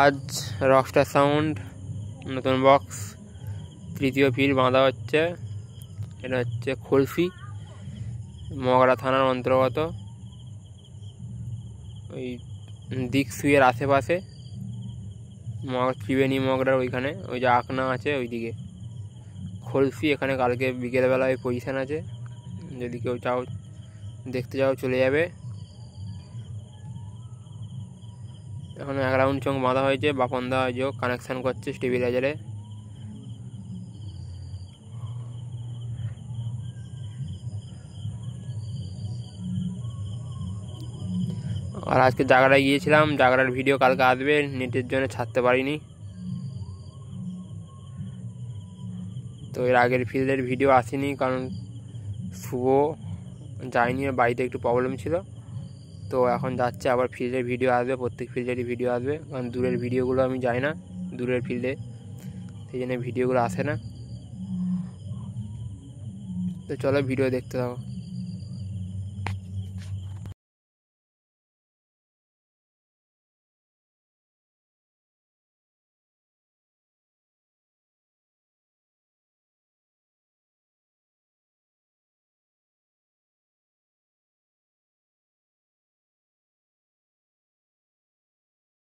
আজ rockstar sound নতুন box তৃতীয় ফিল বাঁধা হচ্ছে এটা হচ্ছে খোলসি মগরা থানার অন্তর্গত ওই দিকসুইয়ের আশেপাশে মগ ত্রিবেণী মগরার ওইখানে ওই যে আকনা আছে ওইদিকে খোলসি এখানে কালকে বিকেলবেলায় পজিশান আছে যদি কেউ চাও দেখতে চাও চলে যাবে এখন এক রাউন্ড চোখ বাঁধা হয়েছে বাপন দেওয়া হয়েছে কানেকশান করছে স্টেবিলাইজারে আর আজকে জাগড়ায় গিয়েছিলাম জাগড়ার ভিডিও কালকে আসবে নেটের জন্য ছাড়তে পারিনি তো এর আগের ফিল্ডের ভিডিও আসেনি কারণ শুভ যায়নি বাড়িতে একটু প্রবলেম ছিল তো এখন যাচ্ছে আবার ফিল্ডের ভিডিও আসবে প্রত্যেক ফিল্ডেরই ভিডিও আসবে কারণ দূরের ভিডিওগুলো আমি যাই না দূরের ফিল্ডে সেই জন্য ভিডিওগুলো আসে না তো চলো ভিডিও দেখতে থাকো